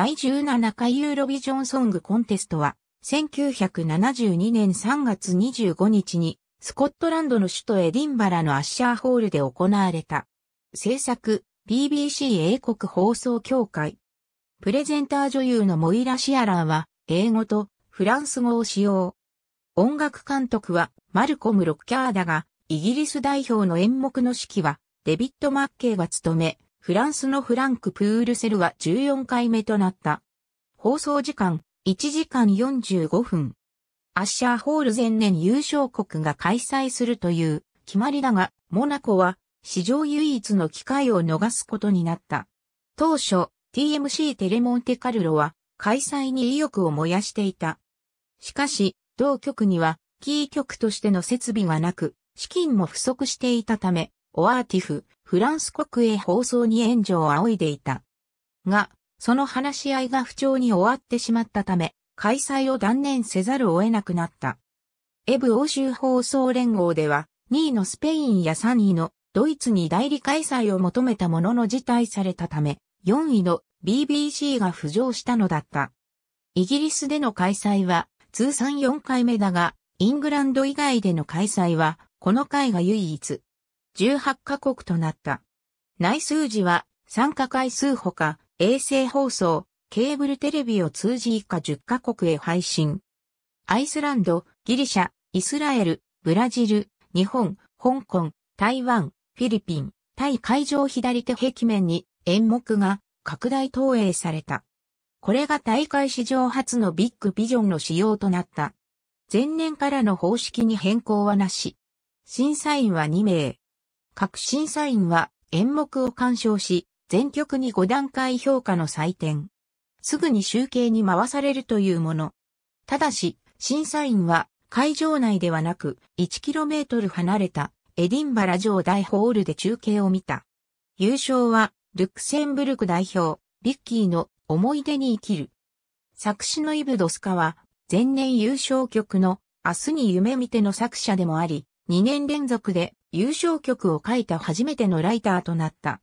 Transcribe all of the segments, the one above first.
第17回ユーロビジョンソングコンテストは、1972年3月25日に、スコットランドの首都エディンバラのアッシャーホールで行われた。制作、BBC 英国放送協会。プレゼンター女優のモイラ・シアラーは、英語とフランス語を使用。音楽監督は、マルコム・ロッキャーだが、イギリス代表の演目の指揮は、デビッド・マッケイが務め、フランスのフランク・プールセルは14回目となった。放送時間、1時間45分。アッシャーホール前年優勝国が開催するという決まりだが、モナコは史上唯一の機会を逃すことになった。当初、TMC テレモンテカルロは開催に意欲を燃やしていた。しかし、同局にはキー局としての設備がなく、資金も不足していたため、オアーティフ、フランス国営放送に援助を仰いでいた。が、その話し合いが不調に終わってしまったため、開催を断念せざるを得なくなった。エブ欧州放送連合では、2位のスペインや3位のドイツに代理開催を求めたものの辞退されたため、4位の BBC が浮上したのだった。イギリスでの開催は通算4回目だが、イングランド以外での開催は、この回が唯一。18カ国となった。内数字は参加回数ほか、衛星放送、ケーブルテレビを通じ以下10カ国へ配信。アイスランド、ギリシャ、イスラエル、ブラジル、日本、香港、台湾、フィリピン、対海上左手壁面に演目が拡大投影された。これが大会史上初のビッグビジョンの仕様となった。前年からの方式に変更はなし。審査員は2名。各審査員は演目を鑑賞し、全曲に5段階評価の採点。すぐに集計に回されるというもの。ただし、審査員は会場内ではなく 1km 離れたエディンバラ城大ホールで中継を見た。優勝はルクセンブルク代表、ビッキーの思い出に生きる。作詞のイブ・ドスカは前年優勝曲の明日に夢見ての作者でもあり、2年連続で優勝曲を書いた初めてのライターとなった。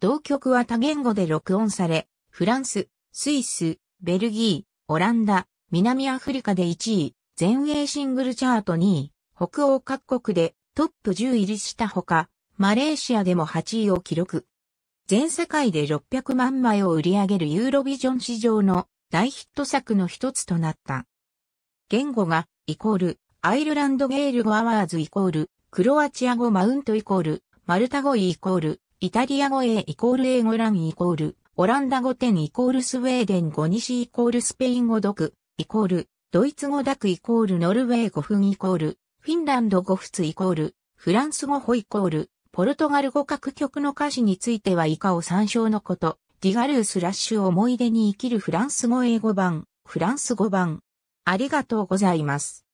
同曲は多言語で録音され、フランス、スイス、ベルギー、オランダ、南アフリカで1位、全英シングルチャート2位、北欧各国でトップ10入りしたほか、マレーシアでも8位を記録。全世界で600万枚を売り上げるユーロビジョン市場の大ヒット作の一つとなった。言語が、イコール、アイルランドゲールゴアワーズイコール、クロアチア語マウントイコール、マルタ語イイコール、イタリア語 A イコール英語ランイコール、オランダ語10イコールスウェーデン語西イコールスペイン語読、イコール、ドイツ語ダクイコールノルウェー語フンイコール、フィンランド語仏イコール、フランス語ホイコール、ポルトガル語各曲の歌詞については以下を参照のこと、ディガルースラッシュ思い出に生きるフランス語英語版、フランス語版。ありがとうございます。